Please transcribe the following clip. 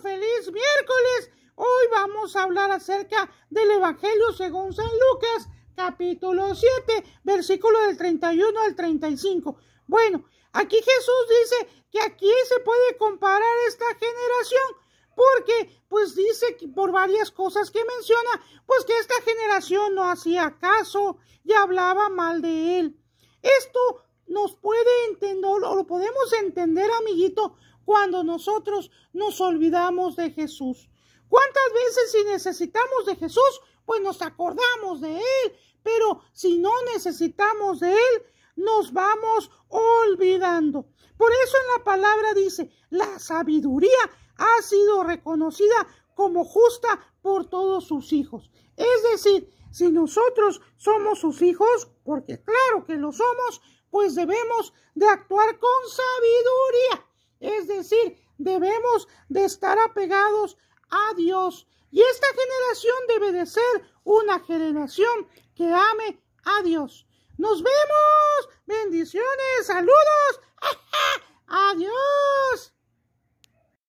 feliz miércoles. Hoy vamos a hablar acerca del Evangelio según San Lucas, capítulo 7, versículo del 31 al 35. Bueno, aquí Jesús dice que aquí se puede comparar esta generación porque pues dice que por varias cosas que menciona, pues que esta generación no hacía caso y hablaba mal de él. Esto entender, amiguito, cuando nosotros nos olvidamos de Jesús. ¿Cuántas veces si necesitamos de Jesús, pues nos acordamos de Él? Pero si no necesitamos de Él, nos vamos olvidando. Por eso en la palabra dice, la sabiduría ha sido reconocida como justa por todos sus hijos. Es decir, si nosotros somos sus hijos, porque claro que lo somos, pues debemos de actuar con sabiduría. Es decir, debemos de estar apegados a Dios. Y esta generación debe de ser una generación que ame a Dios. ¡Nos vemos! ¡Bendiciones! ¡Saludos! ¡Adiós!